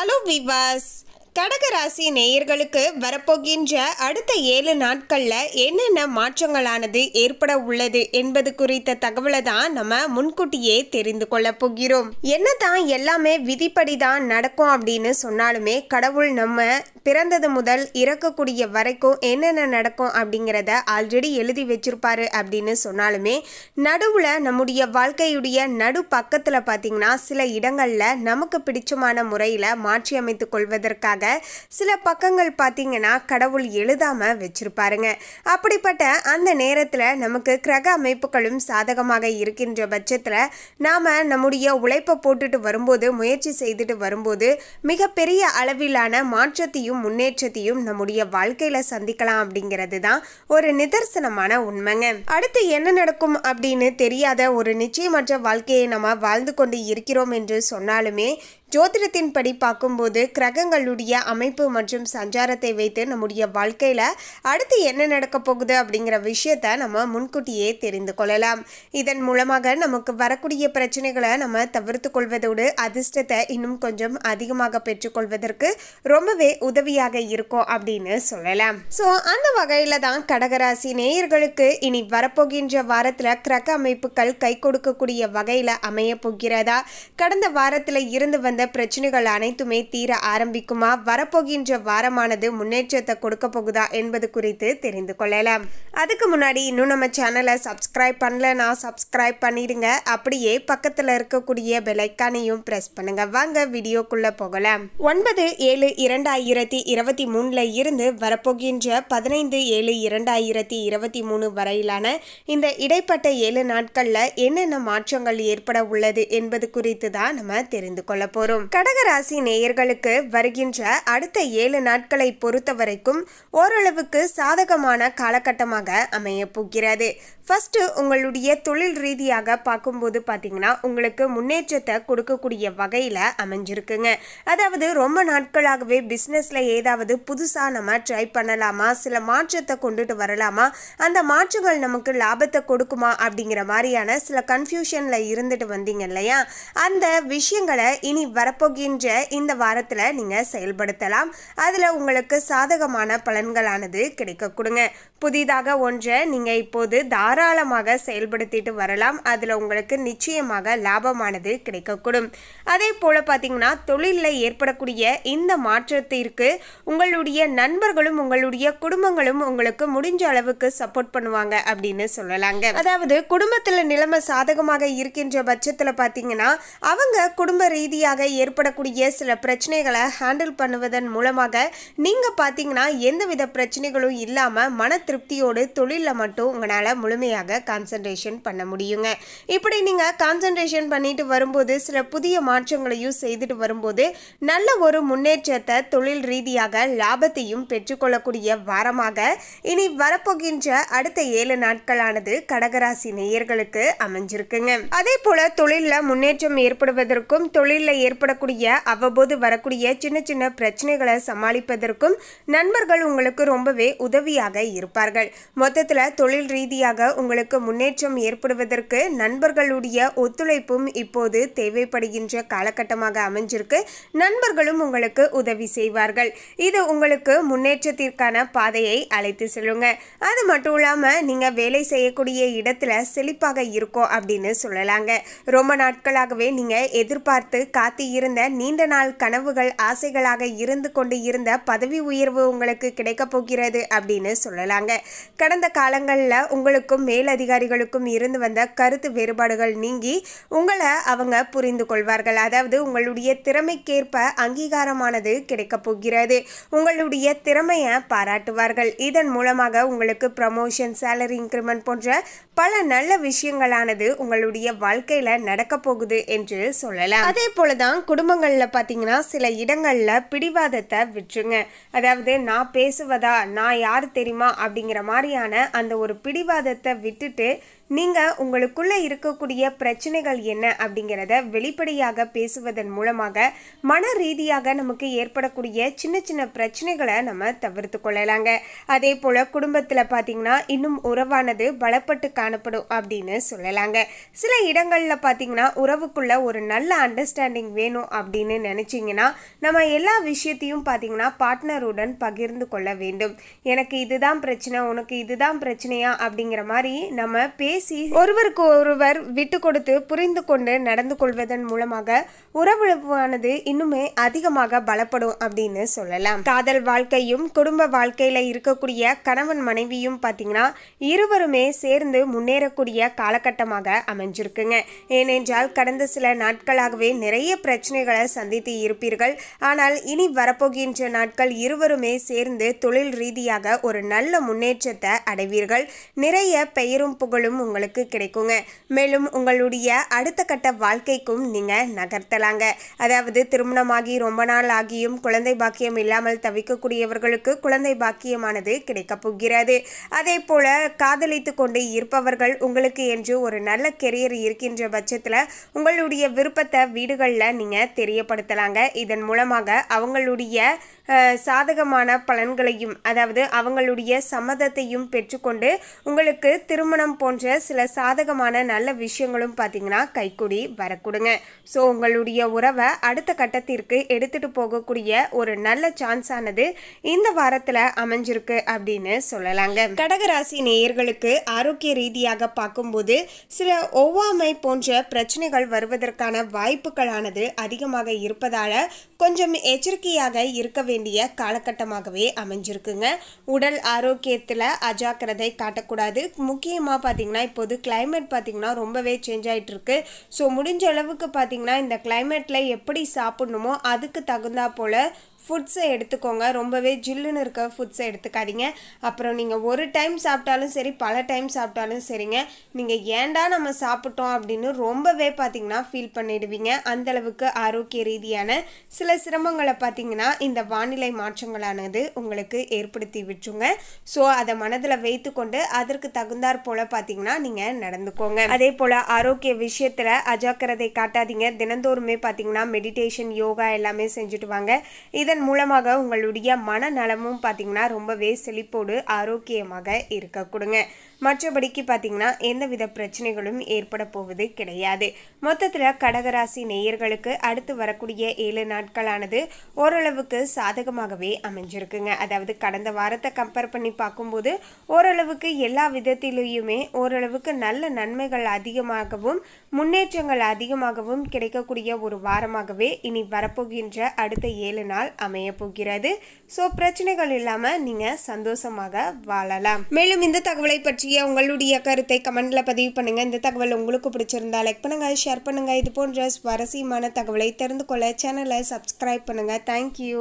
hello விவாஸ் கடகராசி நேயர்களுக்கு வரப்போகின்ற அடுத்த ஏழு நாட்களில் என்னென்ன மாற்றங்களானது ஏற்பட உள்ளது என்பது குறித்த தகவலை தான் நம்ம முன்கூட்டியே தெரிந்து கொள்ள போகிறோம் என்னதான் எல்லாமே விதிப்படி தான் நடக்கும் அப்படின்னு சொன்னாலுமே கடவுள் நம்ம பிறந்தது முதல் இறக்கக்கூடிய வரைக்கும் என்னென்ன நடக்கும் அப்படிங்கிறத ஆல்ரெடி எழுதி வச்சிருப்பாரு அப்படின்னு சொன்னாலுமே நடுவில் நம்முடைய வாழ்க்கையுடைய நடு பக்கத்தில் பார்த்திங்கன்னா சில இடங்களில் நமக்கு பிடிச்சமான முறையில் மாற்றி அமைத்து கொள்வதற்காக சில பக்கங்கள் பார்த்திங்கன்னா கடவுள் எழுதாமல் வச்சிருப்பாருங்க அப்படிப்பட்ட அந்த நேரத்தில் நமக்கு கிரக அமைப்புகளும் சாதகமாக இருக்கின்ற பட்சத்தில் நாம் நம்முடைய உழைப்பை போட்டுட்டு வரும்போது முயற்சி செய்துட்டு வரும்போது மிகப்பெரிய அளவிலான மாற்றத்தையும் முன்னேற்றத்தையும் நம்முடைய வாழ்க்கையில சந்திக்கலாம் அப்படிங்கிறது தான் ஒரு நிதர்சனமான உண்மைங்க அடுத்து என்ன நடக்கும் அப்படின்னு தெரியாத ஒரு நிச்சயமற்ற வாழ்க்கையை நம்ம வாழ்ந்து கொண்டு இருக்கிறோம் என்று சொன்னாலுமே ஜோதிடத்தின் படி பார்க்கும்போது கிரகங்களுடைய அமைப்பு மற்றும் சஞ்சாரத்தை வைத்து நம்முடைய வாழ்க்கையில் அடுத்து என்ன நடக்க போகுது அப்படிங்கிற விஷயத்த நம்ம முன்கூட்டியே தெரிந்து கொள்ளலாம் இதன் மூலமாக நமக்கு வரக்கூடிய பிரச்சனைகளை நம்ம தவிர்த்து கொள்வதோடு அதிர்ஷ்டத்தை இன்னும் கொஞ்சம் அதிகமாக பெற்றுக்கொள்வதற்கு ரொம்பவே உதவியாக இருக்கும் அப்படின்னு சொல்லலாம் ஸோ அந்த வகையில் தான் கடகராசி நேயர்களுக்கு இனி வரப்போகின்ற வாரத்தில் கிரக அமைப்புகள் கை கொடுக்கக்கூடிய வகையில் அமைய போகிறதா கடந்த வாரத்தில் இருந்து வந்து சார்ந்த பிரச்சனைகள் அனைத்துமே தீர ஆரம்பிக்குமா வரப்போகின்ற வாரமானது முன்னேற்றத்தை கொடுக்க போகுதா என்பது குறித்து தெரிந்து கொள்ளலாம் அதுக்கு முன்னாடி இன்னும் நம்ம சேனலை சப்ஸ்கிரைப் பண்ணலனா சப்ஸ்கிரைப் பண்ணிடுங்க அப்படியே பக்கத்தில் இருக்கக்கூடிய பெலைக்கானையும் ப்ரெஸ் பண்ணுங்க வாங்க வீடியோக்குள்ளே போகலாம் ஒன்பது ஏழு இரண்டாயிரத்தி இருபத்தி மூணில் இருந்து வரப்போகின்ற பதினைந்து ஏழு இரண்டாயிரத்தி இருபத்தி மூணு வரையிலான இந்த இடைப்பட்ட ஏழு நாட்களில் என்னென்ன மாற்றங்கள் ஏற்பட உள்ளது என்பது குறித்து தான் நம்ம தெரிந்து கொள்ள போகிறோம் வரும் கடகராசி நேயர்களுக்கு வருகின்ற அடுத்த ஏழு நாட்களை பொறுத்த வரைக்கும் ஓரளவுக்கு சாதகமான காலகட்டமாக அமைய போகிறது ஃபஸ்ட்டு உங்களுடைய தொழில் ரீதியாக பார்க்கும்போது பார்த்தீங்கன்னா உங்களுக்கு முன்னேற்றத்தை கொடுக்கக்கூடிய வகையில் அமைஞ்சிருக்குங்க அதாவது ரொம்ப நாட்களாகவே பிஸ்னஸில் ஏதாவது புதுசாக நம்ம ட்ரை பண்ணலாமா சில மாற்றத்தை கொண்டுட்டு வரலாமா அந்த மாற்றங்கள் நமக்கு லாபத்தை கொடுக்குமா அப்படிங்கிற மாதிரியான சில கன்ஃபியூஷனில் இருந்துட்டு வந்தீங்க இல்லையா அந்த விஷயங்களை இனி வரப்போகின்ற இந்த வாரத்தில் நீங்கள் செயல்படுத்தலாம் அதில் உங்களுக்கு சாதகமான பலன்களானது கிடைக்க கொடுங்க புதிதாக ஒன்றை நீங்கள் இப்போது தாராளமாக செயல்படுத்திட்டு வரலாம் அதில் உங்களுக்கு நிச்சயமாக லாபமானது கிடைக்கக்கூடும் அதே போல் பார்த்தீங்கன்னா தொழிலில் ஏற்படக்கூடிய இந்த மாற்றத்திற்கு உங்களுடைய நண்பர்களும் உங்களுடைய குடும்பங்களும் உங்களுக்கு முடிஞ்ச அளவுக்கு சப்போர்ட் பண்ணுவாங்க அப்படின்னு சொல்லலாங்க அதாவது குடும்பத்தில் நிலைமை சாதகமாக இருக்கின்ற பட்சத்தில் பார்த்தீங்கன்னா அவங்க குடும்ப ரீதியாக ஏற்படக்கூடிய சில பிரச்சனைகளை ஹேண்டில் பண்ணுவதன் மூலமாக நீங்கள் பார்த்தீங்கன்னா எந்தவித பிரச்சனைகளும் இல்லாமல் மன திருப்தியோடு தொழிலில் மட்டும் உங்களால் முழுமையாக கான்சன்ட்ரேஷன் பண்ண முடியுங்க இப்படி நீங்கள் கான்சன்ட்ரேஷன் பண்ணிட்டு வரும்போது சில புதிய மாற்றங்களையும் செய்துட்டு வரும்போது நல்ல ஒரு முன்னேற்றத்தை தொழில் ரீதியாக லாபத்தையும் பெற்றுக்கொள்ளக்கூடிய வாரமாக இனி வரப்போகின்ற அடுத்த ஏழு நாட்களானது கடகராசி நேயர்களுக்கு அமைஞ்சிருக்குங்க அதே போல தொழிலில் முன்னேற்றம் ஏற்படுவதற்கும் தொழிலில் ஏற்ப ஏற்படக்கூடிய அவ்வப்போது வரக்கூடிய சின்ன சின்ன பிரச்சனைகளை சமாளிப்பதற்கும் நண்பர்கள் உங்களுக்கு ரொம்பவே உதவியாக இருப்பார்கள் மொத்தத்தில் தொழில் ரீதியாக உங்களுக்கு முன்னேற்றம் ஏற்படுவதற்கு நண்பர்களுடைய ஒத்துழைப்பும் இப்போது தேவைப்படுகின்ற காலகட்டமாக அமைஞ்சிருக்கு நண்பர்களும் உங்களுக்கு உதவி செய்வார்கள் இது உங்களுக்கு முன்னேற்றத்திற்கான பாதையை அழைத்து செல்லுங்க அது மட்டும் இல்லாமல் நீங்கள் வேலை செய்யக்கூடிய இடத்துல செழிப்பாக இருக்கும் அப்படின்னு சொல்லலாங்க ரொம்ப நாட்களாகவே நீங்கள் எதிர்பார்த்து காத்து இருந்த நீண்ட நாள் கனவுகள் ஆசைகளாக இருந்து கொண்டு இருந்த பதவி உயர்வு உங்களுக்கு கிடைக்கப் போகிறது அப்படின்னு சொல்லலாங்க கடந்த காலங்களில் உங்களுக்கும் மேலதிகாரிகளுக்கும் இருந்து வந்த கருத்து வேறுபாடுகள் நீங்கி உங்களை அவங்க புரிந்து கொள்வார்கள் அதாவது உங்களுடைய திறமைக்கேற்ப அங்கீகாரமானது கிடைக்கப் போகிறது உங்களுடைய திறமையை பாராட்டுவார்கள் இதன் மூலமாக உங்களுக்கு ப்ரமோஷன் சேலரி இன்க்ரிமெண்ட் போன்ற பல நல்ல விஷயங்களானது உங்களுடைய வாழ்க்கையில் நடக்கப் போகுது என்று சொல்லலாம் அதே போலதான் தான் குடும்பங்களில் பார்த்தீங்கன்னா சில இடங்களில் பிடிவாதத்தை விட்டுருங்க அதாவது நான் பேசுவதா நான் யார் தெரியுமா அப்படிங்கிற மாதிரியான அந்த ஒரு பிடிவாதத்தை விட்டுட்டு நீங்கள் உங்களுக்குள்ளே இருக்கக்கூடிய பிரச்சனைகள் என்ன அப்படிங்கிறத வெளிப்படையாக பேசுவதன் மூலமாக மன ரீதியாக நமக்கு ஏற்படக்கூடிய சின்ன சின்ன பிரச்சனைகளை நம்ம தவிர்த்து கொள்ளலாங்க அதே போல் குடும்பத்தில் பார்த்தீங்கன்னா இன்னும் உறவானது பலப்பட்டு காணப்படும் அப்படின்னு சொல்லலாங்க சில இடங்களில் பார்த்தீங்கன்னா உறவுக்குள்ளே ஒரு நல்ல அண்டர்ஸ்டாண்டிங் வேணும் அப்படின்னு நினச்சிங்கன்னா நம்ம எல்லா விஷயத்தையும் பார்த்தீங்கன்னா பார்ட்னருடன் பகிர்ந்து கொள்ள வேண்டும் எனக்கு இதுதான் பிரச்சனை உனக்கு இதுதான் பிரச்சனையா அப்படிங்கிற மாதிரி நம்ம பே பேசி ஒருவருக்கு ஒருவர் விட்டு கொடுத்து புரிந்து கொண்டு நடந்து கொள்வதன் மூலமாக உறவுழப்பானது இன்னுமே அதிகமாக பலப்படும் அப்படின்னு சொல்லலாம் காதல் வாழ்க்கையும் குடும்ப வாழ்க்கையில இருக்கக்கூடிய கணவன் மனைவியும் பார்த்தீங்கன்னா இருவருமே சேர்ந்து முன்னேறக்கூடிய காலகட்டமாக அமைஞ்சிருக்குங்க ஏனென்றால் கடந்த சில நாட்களாகவே நிறைய பிரச்சனைகளை சந்தித்து இருப்பீர்கள் ஆனால் இனி வரப்போகின்ற நாட்கள் இருவருமே சேர்ந்து தொழில் ரீதியாக ஒரு நல்ல முன்னேற்றத்தை அடைவீர்கள் நிறைய பெயரும் புகழும் உங்களுக்கு கிடைக்குங்க மேலும் உங்களுடைய அடுத்த கட்ட வாழ்க்கைக்கும் நீங்கள் நகர்த்தலாங்க அதாவது திருமணமாகி ரொம்ப நாள் ஆகியும் குழந்தை பாக்கியம் இல்லாமல் தவிக்கக்கூடியவர்களுக்கு குழந்தை பாக்கியமானது கிடைக்கப் போகிறது அதே போல காதலித்து கொண்டு இருப்பவர்கள் உங்களுக்கு என்று ஒரு நல்ல கெரியர் இருக்கின்ற பட்சத்தில் உங்களுடைய விருப்பத்தை வீடுகளில் நீங்கள் தெரியப்படுத்தலாங்க இதன் மூலமாக அவங்களுடைய சாதகமான பலன்களையும் அதாவது அவங்களுடைய சம்மதத்தையும் பெற்றுக்கொண்டு உங்களுக்கு திருமணம் போன்ற சில சாதகமான நல்ல விஷயங்களும் பார்த்தீங்கன்னா கைக்குடி வரக்கூடுங்க ஸோ உங்களுடைய உறவை அடுத்த கட்டத்திற்கு எடுத்துகிட்டு போகக்கூடிய ஒரு நல்ல சான்ஸ் ஆனது இந்த வாரத்தில் அமைஞ்சிருக்கு அப்படின்னு சொல்லலாங்க கடகராசி நேயர்களுக்கு ஆரோக்கிய ரீதியாக பார்க்கும்போது சில ஒவ்வாமை போன்ற பிரச்சனைகள் வருவதற்கான வாய்ப்புகளானது அதிகமாக இருப்பதால் கொஞ்சம் எச்சரிக்கையாக இருக்க வேண்டும் வேண்டிய காலகட்டமாகவே அமைஞ்சிருக்குங்க உடல் ஆரோக்கியத்தில் அஜாக்கிரதை காட்டக்கூடாது முக்கியமாக பார்த்தீங்கன்னா இப்போது கிளைமேட் பார்த்திங்கன்னா ரொம்பவே சேஞ்ச் ஆகிட்டு இருக்கு ஸோ முடிஞ்ச அளவுக்கு பார்த்திங்கன்னா இந்த கிளைமேட்டில் எப்படி சாப்பிட்ணுமோ அதுக்கு தகுந்தா போல் ஃபுட்ஸை எடுத்துக்கோங்க ரொம்பவே ஜில்லுன்னு இருக்க ஃபுட்ஸை எடுத்துக்காதீங்க அப்புறம் நீங்கள் ஒரு டைம் சாப்பிட்டாலும் சரி பல டைம் சாப்பிட்டாலும் சரிங்க நீங்கள் ஏண்டா நம்ம சாப்பிட்டோம் அப்படின்னு ரொம்பவே பார்த்திங்கன்னா ஃபீல் பண்ணிடுவீங்க அந்தளவுக்கு ஆரோக்கிய ரீதியான சில சிரமங்களை பார்த்திங்கன்னா இந்த வானிலை மாற்றங்களானது உங்களுக்கு ஏற்படுத்தி விட்டுருங்க ஸோ அதை மனதில் வைத்து கொண்டு அதற்கு தகுந்தாற் போல் பார்த்திங்கன்னா நீங்கள் நடந்துக்கோங்க அதே போல் ஆரோக்கிய விஷயத்தில் அஜாக்கிரதை காட்டாதீங்க தினந்தோறுமே பார்த்திங்கன்னா மெடிடேஷன் யோகா எல்லாமே செஞ்சுட்டு வாங்க இதை இதன் மூலமாக உங்களுடைய மனநலமும் பார்த்திங்கன்னா ரொம்பவே செழிப்போடு ஆரோக்கியமாக கொடுங்க மற்றபடிக்கு பார்த்தீங்கன்னா எந்தவித பிரச்சனைகளும் ஏற்பட போவது கிடையாது மொத்தத்தில் கடகராசி நேயர்களுக்கு அடுத்து வரக்கூடிய ஏழு நாட்களானது ஓரளவுக்கு சாதகமாகவே அமைஞ்சிருக்குங்க அதாவது கடந்த வாரத்தை கம்பேர் பண்ணி பார்க்கும்போது ஓரளவுக்கு எல்லா விதத்திலேயுமே ஓரளவுக்கு நல்ல நன்மைகள் அதிகமாகவும் முன்னேற்றங்கள் அதிகமாகவும் கிடைக்கக்கூடிய ஒரு வாரமாகவே இனி வரப்போகின்ற அடுத்த ஏழு நாள் அமைய போகிறது ஸோ பிரச்சனைகள் இல்லாமல் நீங்கள் சந்தோஷமாக வாழலாம் மேலும் இந்த தகவலை பற்றி பற்றிய உங்களுடைய கருத்தை கமெண்டில் பதிவு பண்ணுங்கள் இந்த தகவல் உங்களுக்கு பிடிச்சிருந்தா லைக் பண்ணுங்கள் ஷேர் பண்ணுங்கள் இது போன்ற சுவாரஸ்யமான தகவலை தெரிந்து கொள்ள சேனலை சப்ஸ்கிரைப் பண்ணுங்கள் தேங்க்யூ